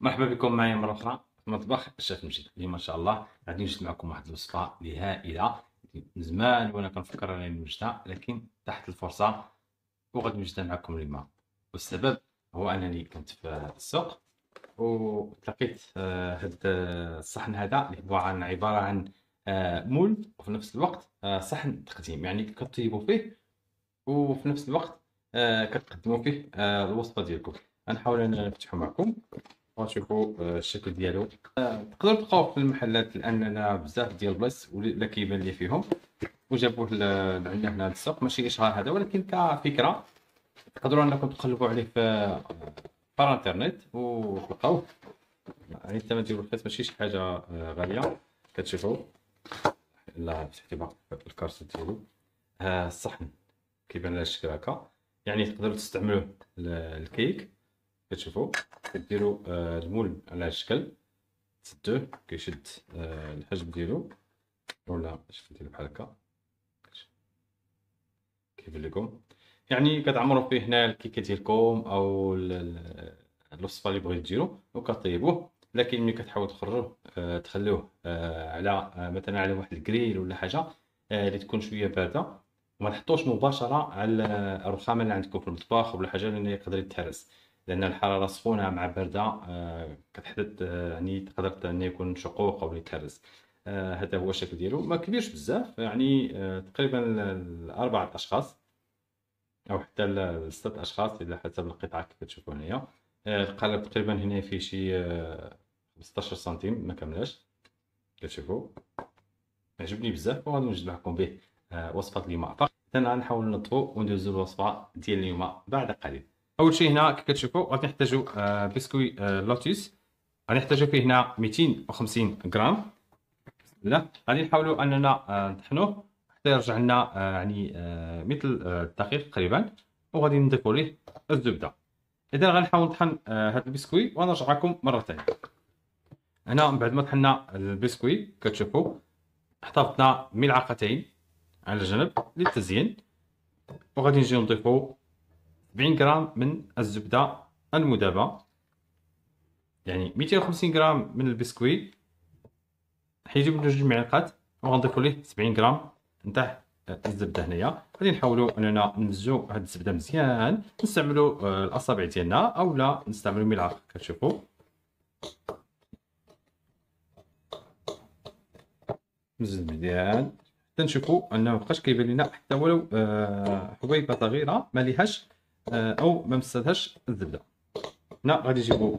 مرحبا بكم معايا مره اخرى في مطبخ الشيف مجد اليوم ان شاء الله غادي نوجد معكم واحد الوصفه اللي هائله من زمان وانا كنفكر راني نوجدها لكن تحت الفرصه وغادي نوجدها معكم اليوم والسبب هو انني كنت في السوق وتلقيت آه، هاد الصحن هذا اللي هو عن عباره عن آه، مول وفي نفس الوقت آه، صحن تقديم يعني كطيبوا فيه وفي نفس الوقت كتقدموا فيه الوصفه ديالكم غنحاول نفتحو معكم تشوفوا آه، الشكل ديالو آه، تقدر تلقاو في المحلات لاننا بزاف ديال البلايص ولا كيبان لي فيهم وجابوه عندنا هنا للسوق ماشي اشهار هذا ولكن كفكره تقدروا انكم تقلبوا عليه في آه، بار انترنت وتلقاوه يعني الثمن ديالو رخيص ماشي شي حاجه غاليه كتشوفوا لا فتحتي باقي الكارت ديالو الصحن كيبان على الشكل هكا يعني تقدروا تستعملوه الكيك كتشوفوا كديروا آه، المول على الشكل تسدوه كيشد آه، الحجم ديالو ولا شوف نديرو بحال هكا كيف لكم يعني كتعمروا فيه هنا الكيكه ديالكم او الوصفه اللي بغيتو ديرو وكطيبوه لكن ملي كتحاول تخرجوه آه، تخليوه على مثلا على واحد الكريل ولا حاجه اللي تكون شويه بارده وما تحطوش مباشره على الرخامه اللي عندكم في المطبخ ولا حاجه لان يقدر يتهرس لان الحراره سخونه مع بارده آه، كتحدد آه، يعني تقدر ان يكون شقوق او يتهرس آه، هذا هو الشكل ديالو ما كبيرش بزاف يعني تقريبا لاربعه اشخاص او حتى لست اشخاص على حسب القطعه كيف كتشوفوا هنايا القالب تقريبا هنا فيه شي 15 سنتيم ما كملاش كتشوفوا عجبني بزاف وغادي نوجد لكم به وصفه اليوم فاذا غنحاول نطفو وندوزو الوصفه ديال اليوم بعد قليل اول شيء هنا كتشوفوا غادي نحتاجوا آه، بسكوي آه، لوتيس غادي نحتاجوا فيه هنا 250 غرام بسم الله غادي نحاولوا اننا آه، نطحنوه حتى يرجع لنا يعني مثل الدقيق تقريبا وغادي نضيفوا ليه الزبده اذا غنحاول نطحن هذا البسكوي ونرجع لكم مره ثانيه هنا من بعد ما طحنا البسكوي كتشوفوا حطبنا ملعقتين على الجنب للتزيين وغادي نجيو نضيفو 40 غرام من الزبدة المذابة يعني 250 غرام من البسكويت حيجيب لنا جوج معلقات وغنضيفو ليه 70 غرام نتاع الزبده هنايا غادي نحاولو اننا نمزو هاد الزبده مزيان نستعملو آه، الاصابع ديالنا اولا نستعملو ملعقه كتشوفو مزل مزيان حتى نشوفوا انه مبقاش كيبان لنا حتى ولو حبيبه آه، صغيره ماليهاش آه، او ما مسدهاش الزبده هنا غادي نجيبو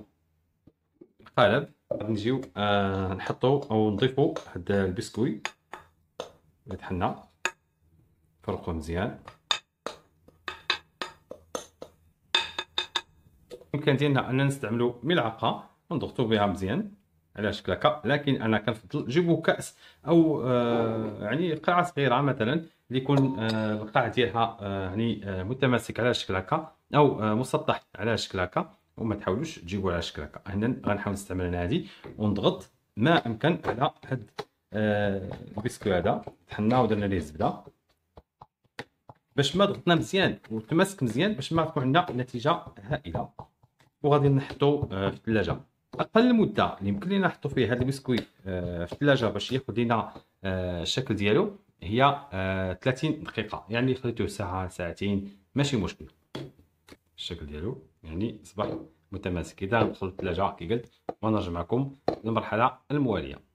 قالب طيب، غادي نجيو آه نحطو او نضيفو هاد البسكوي اللي طحنا نفرقو مزيان يمكن ديالنا اننا نستعملو ملعقه ونضغطو بها مزيان على شكل هكا لكن انا كنفضل جيبو كاس او آه يعني قاعه صغيره مثلا اللي يكون القطع آه، ديالها يعني آه، آه، متماسك على شكل هكا او مسطح على شكل هكا وما تحاولوش تجيبو على شكل هكا هنا غنحاول نستعمل انا هادي ونضغط ما امكن على هاد البيسكو هذا طحنا ودرنا ليه الزبده باش ما ضغطنا مزيان وتماسك مزيان باش ما تكون عندنا نتيجه هائله وغادي نحطو في الثلاجه اقل مده اللي يمكن لينا نحطو فيه هاد البسكويت في الثلاجه باش ياخذ لينا الشكل ديالو هي 30 آه، دقيقه يعني خديتو ساعه ساعتين ماشي مشكل الشكل ديالو يعني صباح متماسك اذا ندخل الثلاجه كي قلت ونرجع معكم للمرحله المواليه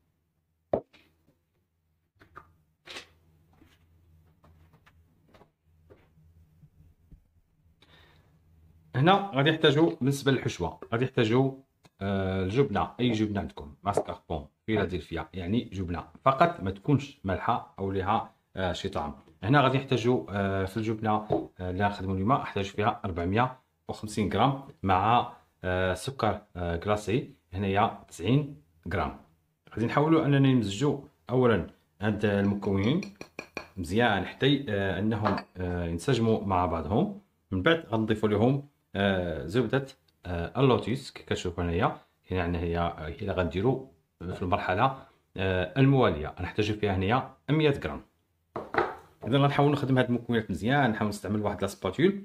هنا غادي يحتاجوا بالنسبه للحشوه غادي يحتاجوا آه، الجبنه اي جبنه عندكم ماسكاربون فيلادلفيا نعم. يعني جبنه فقط ما تكونش مالحه او لها آه، شي طعم هنا غادي نحتاجو آه، في الجبنه آه اللي غنخدمو اليوم احتاج فيها 450 غرام مع آه، سكر كلاصي هنايا 90 غرام غادي نحاولوا اننا نمزجو اولا هاد المكونين مزيان حتى انهم ينسجموا مع بعضهم من بعد غنضيف لهم زبده اللوتيس كتشوفوا هنايا هنا عندنا هي اللي غنديروا في المرحله آه، المواليه غنحتاجو فيها هنايا 100 غرام اذا غنحاول نخدم هاد المكونات مزيان نحاول نستعمل واحد لاسباتول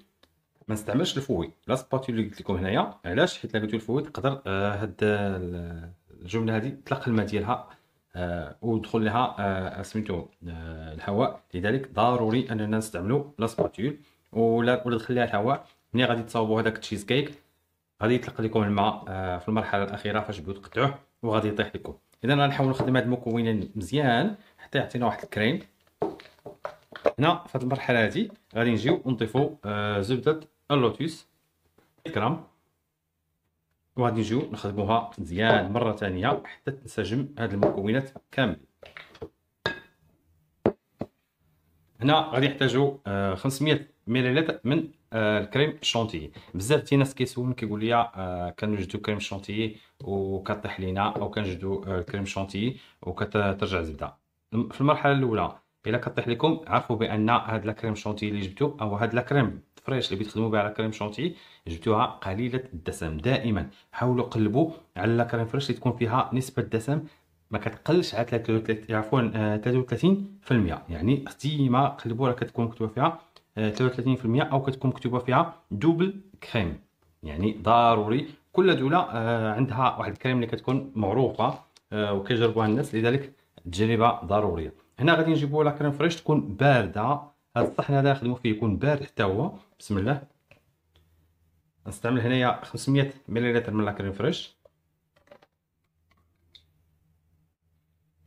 ما نستعملش الفوي لاسباتول اللي قلت لكم هنايا علاش حيت لقيتو الفوي تقدر آه، هاد آه، الجمله هادي تلقى الماء ديالها ودخل لها سميتو الهواء لذلك ضروري اننا نستعملو لاسباتول ولا ولا دخل الهواء ملي غادي تصاوبوا هذاك التشيز كيك غادي يطلق لكم الماء في المرحله الاخيره فاش بغيتو تقطعوه وغادي يطيح لكم اذا غنحاول نخدم هاد المكونين مزيان حتى يعطينا واحد الكريم هنا في هاد المرحله هادي غادي نجيو نضيفو آه، زبده اللوتوس غرام وغادي نجيو نخدموها مزيان مره ثانيه حتى تنسجم هاد المكونات كاملين هنا غادي نحتاجو 500 آه، مليلتر من آه، الكريم الشونتيي بزاف ديال الناس كيسولوني كيقول لي آه، كنوجدوا كريم شونتيي وكطيح لينا او كنجدوا آه، الكريم شونتيي وكترجع زبده في المرحله الاولى الا كطيح لكم عرفوا بان هاد لا كريم شونتيي اللي جبتو او هاد لا كريم فريش اللي بتخدموا بها على كريم شونتي جبتوها قليله الدسم دائما حاولوا قلبوا على لا كريم فريش اللي تكون فيها نسبه الدسم ما كتقلش على 33 عفوا 33% يعني ديما قلبوا راه كتكون مكتوبه فيها 33% او كتكون مكتوبه فيها دوبل كريم يعني ضروري كل دوله آه، عندها واحد الكريم اللي كتكون معروفه آه، وكيجربوها الناس لذلك تجربه ضروريه هنا غادي نجيبوا لا كريم فريش تكون بارده هذا الصحن هذا نخدموا فيه يكون بارد حتى هو بسم الله نستعمل هنايا 500 مليلتر من لا كريم فريش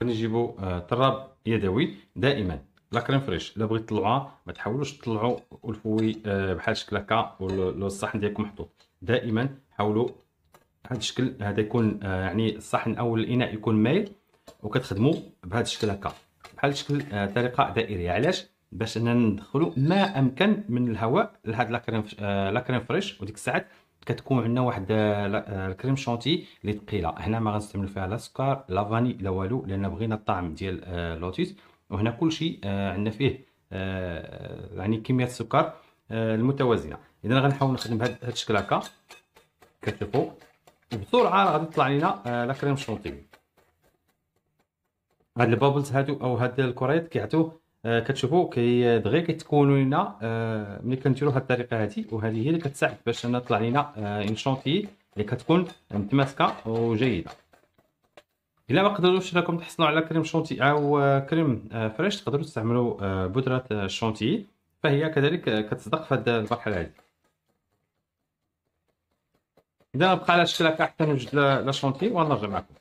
نجيبوا آه، طراب يدوي دائما لا كريم فريش الا بغيت تطلعوها ما تحاولوش تطلعوا الفوي آه، بحال شكل هكا والصحن ديالكم محطوط دائما حاولوا هذا الشكل هذا يكون آه، يعني الصحن او الاناء يكون مايل وكتخدموا بهذا الشكل هكا بحال شكل آه، طريقه دائريه علاش باش اننا ندخلوا ما امكن من الهواء لهاد لاكريم كريم فريش وديك الساعات كتكون عندنا واحد الكريم شونتي اللي ثقيله هنا ما غنستعملوا فيها لا سكر لا فاني لا والو لان بغينا الطعم ديال لوتيس وهنا كل شيء آه، عندنا فيه آه، يعني كميه السكر آه، المتوازنه اذا غنحاول نخدم بهذا الشكل هكا كتشوفوا وبسرعه غادي تطلع لنا لا كريم شونتيبي هاد البابلز هادو او هاد الكريات كيعطيو كتشوفوا كي دغيا كيتكونوا لنا ملي كنديروا هاد الطريقه هادي وهذه هي اللي كتساعد باش تطلع طلع ان انشونتي اللي كتكون متماسكه وجيده الا ما قدرتوش انكم تحصلوا على كريم شونتي او آه، كريم آه، فريش تقدروا تستعملوا آه، بودره الشونتي فهي كذلك كتصدق في هذه المرحله هذه اذا بقى على الشكل هكا حتى نوجد لا شونتي ونرجع معكم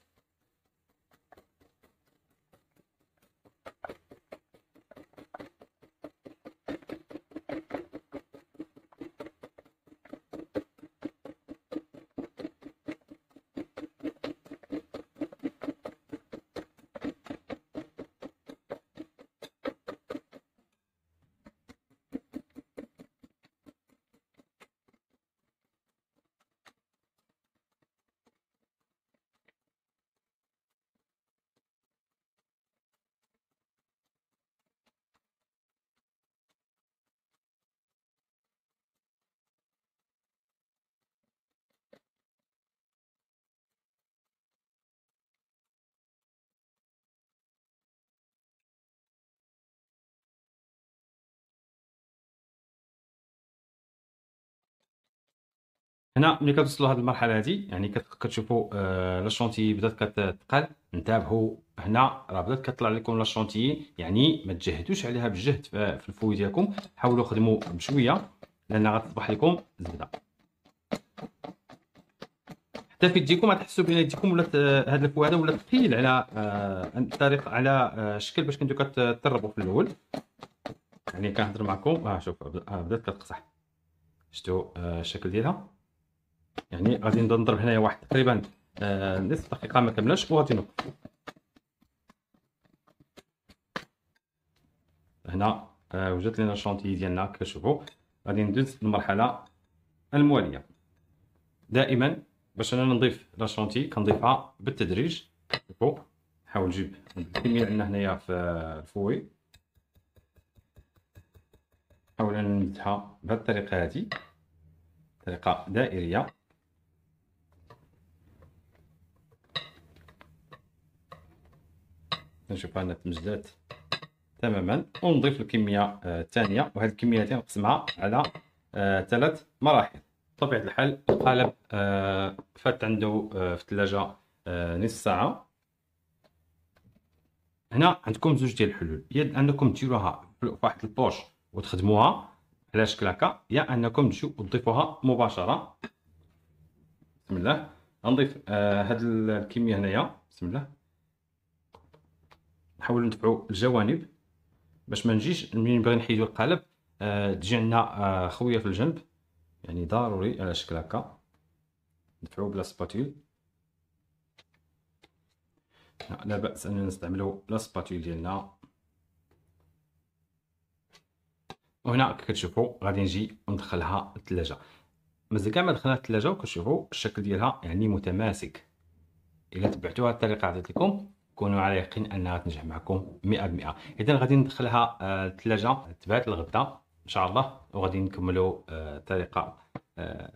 هنا ملي كتوصلوا لهاد المرحله هادي يعني كتشوفوا آه شونتي بدات كتقل انتبهوا هنا راه بدات كطلع لكم شونتي يعني ما تجهدوش عليها بالجهد في الفوي ديالكم حاولوا خدموا بشويه لان غتصبح لكم زبده حتى في يديكم غتحسوا بان يديكم ولات آه، هاد الفوي هذا ولا ثقيل على آه على آه شكل باش كنتو كتطربوا في الاول يعني كنهضر معكم ها آه شوف بدات كتقصح شفتوا آه، الشكل ديالها يعني غادي نضرب هنايا واحد تقريبا آه نصف دقيقه ما كملاش وغادي نوقف هنا آه وجدت لنا الشونتي ديالنا كتشوفوا غادي ندوز للمرحله المواليه دائما باش انا نضيف لاشونتي كنضيفها بالتدريج شوفوا نحاول نجيب الكميه عندنا هنايا في الفوي نحاول نمدها بهذه الطريقه هذه طريقه دائريه نشوف انها تمزلات تماما ونضيف الكميه الثانيه وهذه الكميه هذه نقسمها على ثلاث مراحل بطبيعه الحال القالب فات عنده في الثلاجه نص ساعه هنا عندكم زوج ديال الحلول يا انكم ديروها في واحد البوش وتخدموها على شكل هكا يا انكم تجيو وتضيفوها مباشره بسم الله غنضيف هاد الكميه هنايا بسم الله نحاولوا نتبعوا الجوانب باش ما نجيش منين نبغي نحيدو القالب آه، تجي عندنا آه، خويه في الجنب يعني ضروري على شكل هكا ندفعو بلا سباتول لا باس اننا نستعملو لا سباتول ديالنا وهنا كتشوفوا غادي نجي وندخلها الثلاجه مازال كاع ما دخلنا الثلاجه وكتشوفوا الشكل ديالها يعني متماسك الا هاد الطريقه عطيت لكم كونوا على يقين انها تنجح معكم 100% اذا غادي ندخلها آه، الثلاجه تبات الغداء ان شاء الله وغادي نكملوا آه، الطريقه آه،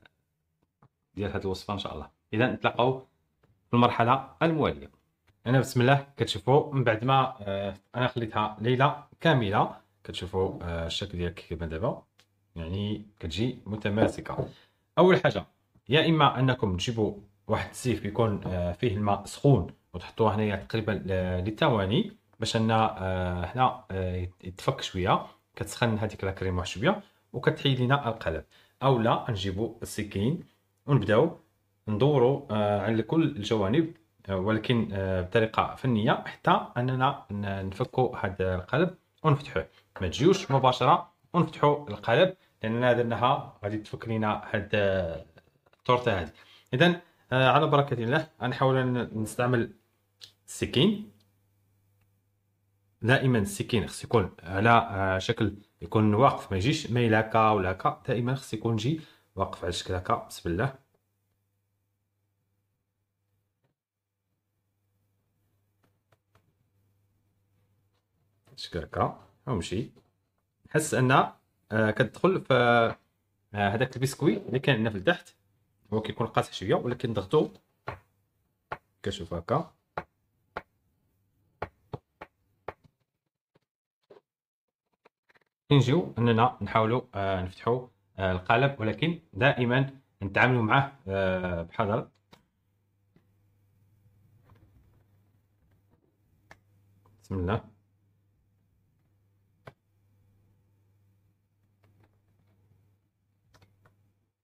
ديال هذه الوصفه ان شاء الله اذا نتلاقاو في المرحله المواليه انا بسم الله كتشوفوا من بعد ما انا خليتها ليله كامله كتشوفوا الشكل ديال الكريمه دابا يعني كتجي متماسكه اول حاجه يا اما انكم تجيبوا واحد السيف يكون فيه الماء سخون وتحطوها هنايا تقريبا للثواني باش ان آه، هنا آه، يتفك شويه كتسخن هذيك لا كريم واحد شويه وكتحيد لنا القالب اولا نجيبو السكين ونبداو ندورو آه، على كل الجوانب ولكن بطريقه فنيه حتى اننا نفكوا هذا القالب ونفتحوه ما تجيوش مباشره ونفتحوا القالب لاننا درناها غادي تفك لنا هاد التورته هذه اذا على بركه الله غنحاول نستعمل السكين دائما السكين خص يكون على آه، شكل يكون واقف ما يجيش مايل هكا ولا هكا دائما خص يكون جي واقف على شكل هكا بسم الله شكل هكا ومشي نحس ان آه، كتدخل في آه، هذاك البسكوي اللي كان عندنا في التحت هو كيكون قاصح شويه ولكن ضغطو كشوف هكا كي نجيو اننا نحاولوا آه، نفتحوا آه، القالب ولكن دائما نتعاملوا معه آه، بحذر بسم الله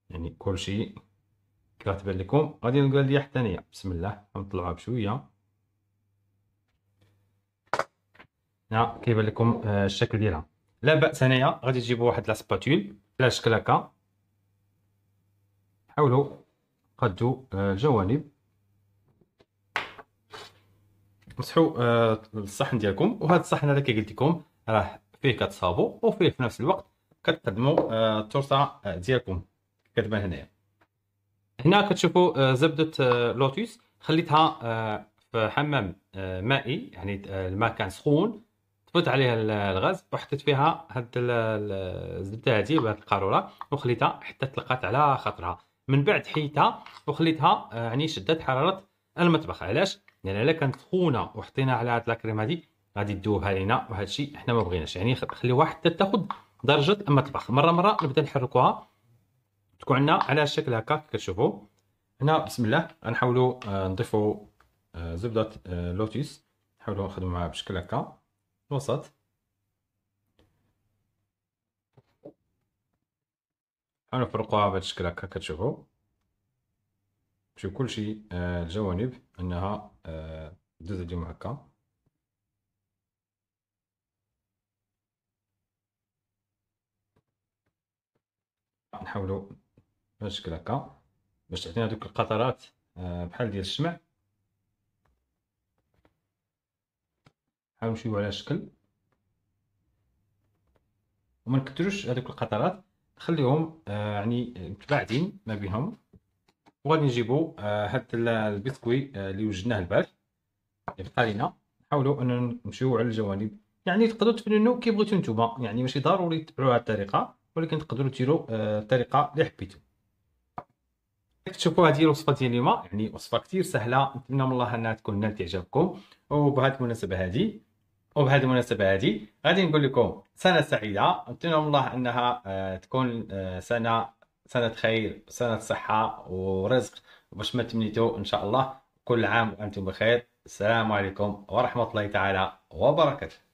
يعني كلشي شيء تبان لكم غادي نقول لي حتى نية بسم الله نطلعها بشويه ها كيبان لكم الشكل ديالها لا باس هنايا غادي تجيبوا واحد لا سباتول على شكل هكا حاولوا قدوا الجوانب آه، مسحوا آه، الصحن ديالكم وهذا الصحن هذا كي قلت لكم راه فيه كتصابوا وفيه في نفس الوقت كتقدموا آه، التورته ديالكم كتبان هنايا هنا كتشوفوا زبده لوتوس خليتها في حمام مائي يعني الماء كان سخون طفيت عليها الغاز وحطيت فيها هاد الزبده هادي بهاد القاروره وخليتها حتى تلقات على خاطرها من بعد حيتها وخليتها آه، يعني شدات حراره المطبخ علاش لان يعني الا كانت سخونه وحطينا على هاد لاكريم هادي غادي تذوبها لينا وهذا الشيء حنا ما بغيناش يعني خليوها حتى تاخذ درجه المطبخ مره مره نبدا نحركوها تكون عندنا على الشكل هكا كتشوفوا هنا بسم الله غنحاولوا آه، نضيفوا آه، زبده لوتيس نحاولوا نخدموا معها بشكل هكا وسط غنفرقوها بهاد الشكل هكا كتشوفو شوف كلشي آه، الجوانب انها آه، دوز ديما هكا نحاولو بهاد الشكل هكا باش تعطينا دوك القطرات آه، بحال ديال الشمع حاولوا نمشيو على الشكل وما نكثروش هذوك القطرات نخليهم آه يعني متباعدين ما بينهم وغادي نجيبو آه هاد البسكوي آه اللي وجدناه البارح اللي بقى لينا نحاولوا ان نمشيو على الجوانب يعني تقدروا تفننوا كي بغيتو نتوما يعني ماشي ضروري تبعوا هاد الطريقه ولكن تقدروا ديروا آه، الطريقه اللي حبيتو تشوفوا هذه الوصفه ديال اليوم يعني وصفه كثير سهله نتمنى من الله انها تكون نالت اعجابكم وبهذه المناسبه هذه وبهذه المناسبه هذه غادي نقول لكم سنه سعيده نتمنى الله انها آه، تكون آه، سنه سنه خير سنه صحه ورزق باش ما تمنيتو ان شاء الله كل عام وانتم بخير السلام عليكم ورحمه الله تعالى وبركاته